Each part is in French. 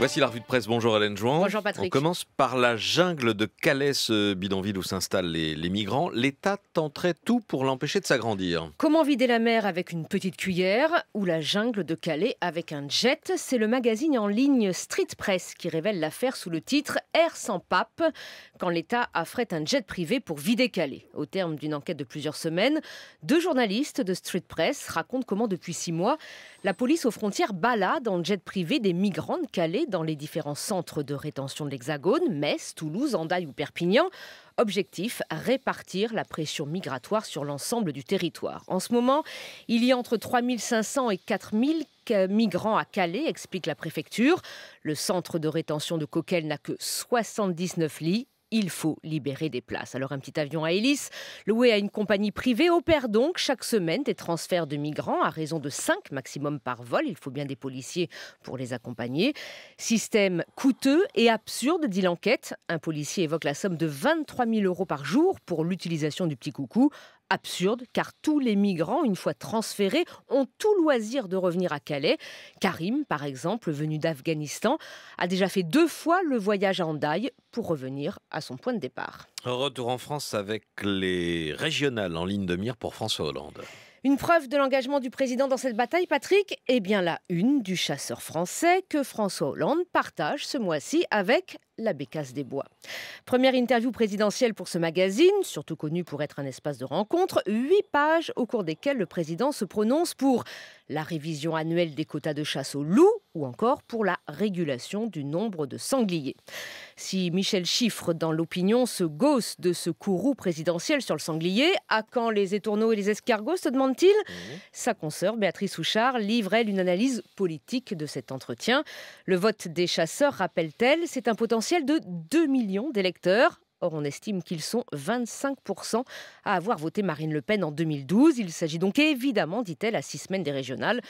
Voici la revue de presse. Bonjour Hélène Jouan. Bonjour Patrick. On commence par la jungle de Calais, ce euh, bidonville où s'installent les, migrants. L'État tenterait tout pour l'empêcher de s'agrandir. Comment vider la mer avec une petite cuillère ou la jungle de Calais avec un jet C'est le magazine en ligne Street Press qui révèle l'affaire sous le titre Air sans pape quand l'État affrète un jet privé pour vider Calais. Au terme d'une enquête de plusieurs semaines, deux journalistes de Street Press racontent comment depuis six mois, la police aux frontières balade en dans jet privé des migrants de Calais dans les différents centres de rétention de l'Hexagone, Metz, Toulouse, Andaille ou Perpignan. Objectif, répartir la pression migratoire sur l'ensemble du territoire. En ce moment, il y a entre 3500 et 4000 migrants à Calais, explique la préfecture. Le centre de rétention de Coquel n'a que 79 lits il faut libérer des places. Alors un petit avion à hélice, loué à une compagnie privée, opère donc chaque semaine des transferts de migrants à raison de 5 maximum par vol. Il faut bien des policiers pour les accompagner. Système coûteux et absurde, dit l'enquête. Un policier évoque la somme de 23 000 euros par jour pour l'utilisation du petit coucou absurde, car tous les migrants, une fois transférés, ont tout loisir de revenir à Calais. Karim, par exemple, venu d'Afghanistan, a déjà fait deux fois le voyage à Andaï pour revenir à son point de départ. Retour en France avec les régionales en ligne de mire pour François Hollande. Une preuve de l'engagement du président dans cette bataille, Patrick Eh bien la une du chasseur français que François Hollande partage ce mois-ci avec la Bécasse des Bois. Première interview présidentielle pour ce magazine, surtout connu pour être un espace de rencontre, huit pages au cours desquelles le président se prononce pour la révision annuelle des quotas de chasse au loup, ou encore pour la régulation du nombre de sangliers. Si Michel Chiffre, dans l'opinion, se gosse de ce courroux présidentiel sur le sanglier, à quand les étourneaux et les escargots, se demande-t-il mmh. Sa consoeur, Béatrice Houchard, livre, elle, une analyse politique de cet entretien. Le vote des chasseurs, rappelle-t-elle, c'est un potentiel de 2 millions d'électeurs, Or, on estime qu'ils sont 25% à avoir voté Marine Le Pen en 2012. Il s'agit donc évidemment, dit-elle, à six semaines des régionales,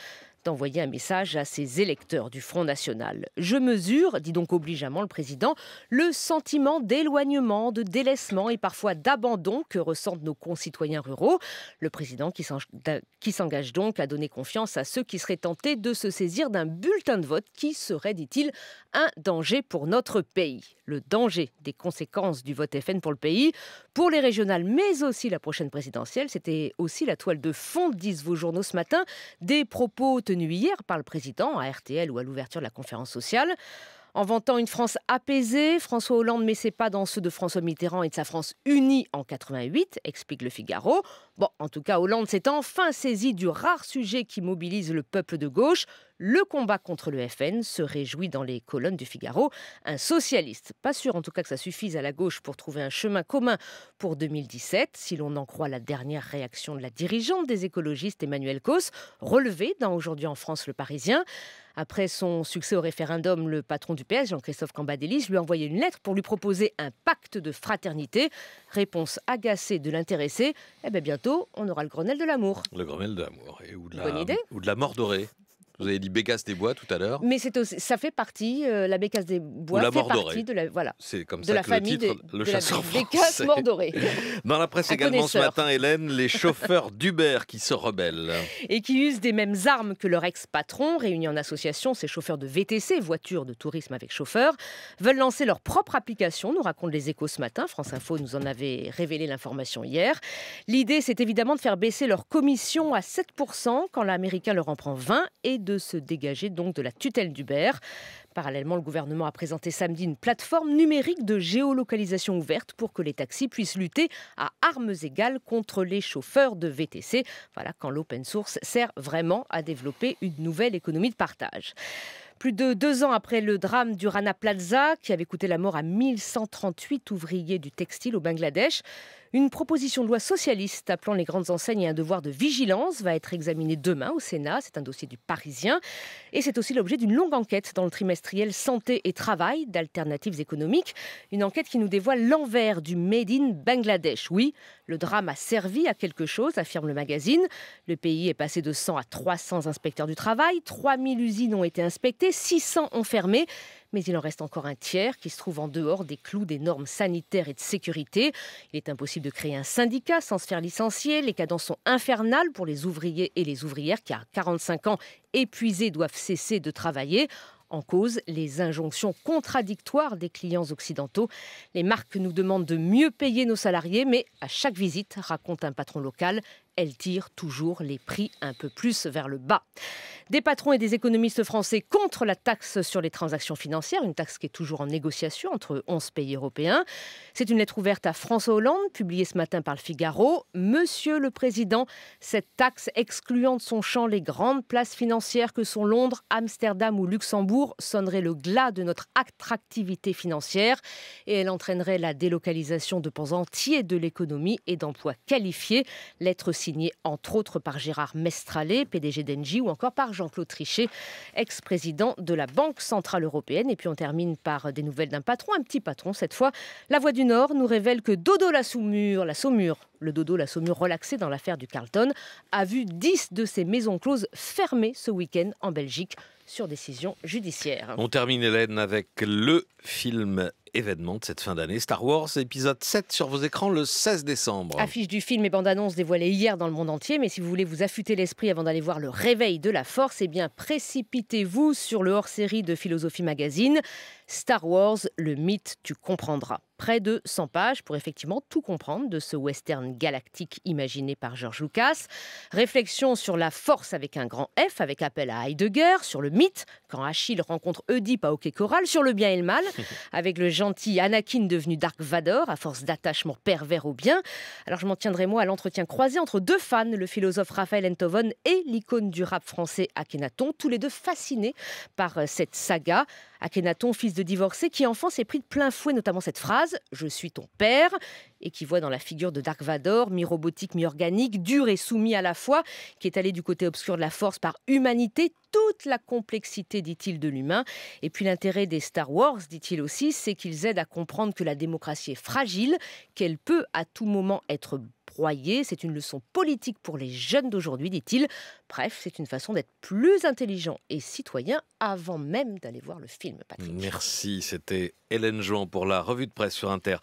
d'envoyer un message à ses électeurs du Front National. Je mesure, dit donc obligeamment le président, le sentiment d'éloignement, de délaissement et parfois d'abandon que ressentent nos concitoyens ruraux. Le président qui s'engage donc à donner confiance à ceux qui seraient tentés de se saisir d'un bulletin de vote qui serait, dit-il, un danger pour notre pays. Le danger des conséquences du vote FN pour le pays, pour les régionales, mais aussi la prochaine présidentielle, c'était aussi la toile de fond, disent vos journaux ce matin, des propos tenue hier par le président à RTL ou à l'ouverture de la conférence sociale. En vantant une France apaisée, François Hollande met ses pas dans ceux de François Mitterrand et de sa France unie en 88, explique le Figaro. Bon, en tout cas, Hollande s'est enfin saisi du rare sujet qui mobilise le peuple de gauche, le combat contre le FN, se réjouit dans les colonnes du Figaro un socialiste. Pas sûr en tout cas que ça suffise à la gauche pour trouver un chemin commun pour 2017, si l'on en croit la dernière réaction de la dirigeante des écologistes Emmanuel Causse, relevée dans Aujourd'hui en France le Parisien. Après son succès au référendum, le patron du PS, Jean-Christophe Cambadélis, lui a envoyé une lettre pour lui proposer un pacte de fraternité. Réponse agacée de l'intéressé. Eh bien, bientôt, on aura le Grenelle de l'amour. Le Grenelle de l'amour. Ou, la, ou de la mort dorée. Vous avez dit Bécasse des Bois tout à l'heure. Mais ça fait partie, euh, la Bécasse des Bois fait partie de la, voilà, c'est comme ça la famille le de, chasseur Bécasse Mordorée. Dans la presse également ce matin, Hélène, les chauffeurs d'Uber qui se rebellent. Et qui usent des mêmes armes que leur ex-patron, réunis en association, ces chauffeurs de VTC, voitures de tourisme avec chauffeur, veulent lancer leur propre application, nous racontent les échos ce matin. France Info nous en avait révélé l'information hier. L'idée, c'est évidemment de faire baisser leur commission à 7% quand l'américain leur en prend 20 et de de se dégager donc de la tutelle d'Uber. Parallèlement, le gouvernement a présenté samedi une plateforme numérique de géolocalisation ouverte pour que les taxis puissent lutter à armes égales contre les chauffeurs de VTC. Voilà quand l'open source sert vraiment à développer une nouvelle économie de partage. Plus de deux ans après le drame du Rana Plaza, qui avait coûté la mort à 1138 ouvriers du textile au Bangladesh, une proposition de loi socialiste appelant les grandes enseignes à un devoir de vigilance va être examinée demain au Sénat. C'est un dossier du Parisien. Et c'est aussi l'objet d'une longue enquête dans le trimestriel Santé et Travail d'Alternatives économiques. Une enquête qui nous dévoile l'envers du Made in Bangladesh. Oui, le drame a servi à quelque chose, affirme le magazine. Le pays est passé de 100 à 300 inspecteurs du travail. 3000 usines ont été inspectées. 600 ont fermé. Mais il en reste encore un tiers qui se trouve en dehors des clous des normes sanitaires et de sécurité. Il est impossible de créer un syndicat sans se faire licencier. Les cadences sont infernales pour les ouvriers et les ouvrières qui, à 45 ans épuisés, doivent cesser de travailler. En cause, les injonctions contradictoires des clients occidentaux. Les marques nous demandent de mieux payer nos salariés, mais à chaque visite, raconte un patron local, elle tire toujours les prix un peu plus vers le bas. Des patrons et des économistes français contre la taxe sur les transactions financières, une taxe qui est toujours en négociation entre 11 pays européens. C'est une lettre ouverte à François Hollande, publiée ce matin par le Figaro. Monsieur le Président, cette taxe excluant de son champ les grandes places financières que sont Londres, Amsterdam ou Luxembourg sonnerait le glas de notre attractivité financière et elle entraînerait la délocalisation de pans entiers de l'économie et d'emplois qualifiés. Lettre signé entre autres par Gérard Mestralet, PDG d'Engie, ou encore par Jean-Claude Trichet, ex-président de la Banque Centrale Européenne. Et puis on termine par des nouvelles d'un patron, un petit patron cette fois. La Voix du Nord nous révèle que Dodo la Saumure, la le Dodo la Saumure relaxé dans l'affaire du Carlton, a vu 10 de ses maisons closes fermées ce week-end en Belgique sur décision judiciaire. On termine, Hélène, avec le film événement de cette fin d'année. Star Wars, épisode 7 sur vos écrans le 16 décembre. Affiche du film et bande-annonce dévoilée hier dans le monde entier. Mais si vous voulez vous affûter l'esprit avant d'aller voir le réveil de la force, eh bien précipitez-vous sur le hors-série de Philosophie Magazine. Star Wars, le mythe, tu comprendras. Près de 100 pages pour effectivement tout comprendre de ce western galactique imaginé par George Lucas. Réflexion sur la force avec un grand F, avec appel à Heidegger, sur le mythe, quand Achille rencontre Oedipe à Hockey Choral, sur le bien et le mal, avec le gentil Anakin devenu Dark Vador, à force d'attachement pervers au bien. Alors je m'en tiendrai moi à l'entretien croisé entre deux fans, le philosophe Raphaël Entovon et l'icône du rap français Akhenaton, tous les deux fascinés par euh, cette saga. Akhenaton, fils de divorcé qui enfant s'est pris de plein fouet notamment cette phrase Je suis ton père, et qui voit dans la figure de Dark Vador, mi-robotique, mi-organique, dur et soumis à la fois, qui est allé du côté obscur de la force par humanité, toute la complexité, dit-il, de l'humain. Et puis l'intérêt des Star Wars, dit-il aussi, c'est qu'ils aident à comprendre que la démocratie est fragile, qu'elle peut à tout moment être c'est une leçon politique pour les jeunes d'aujourd'hui, dit-il. Bref, c'est une façon d'être plus intelligent et citoyen avant même d'aller voir le film, Merci, c'était Hélène Jouan pour la revue de presse sur Inter.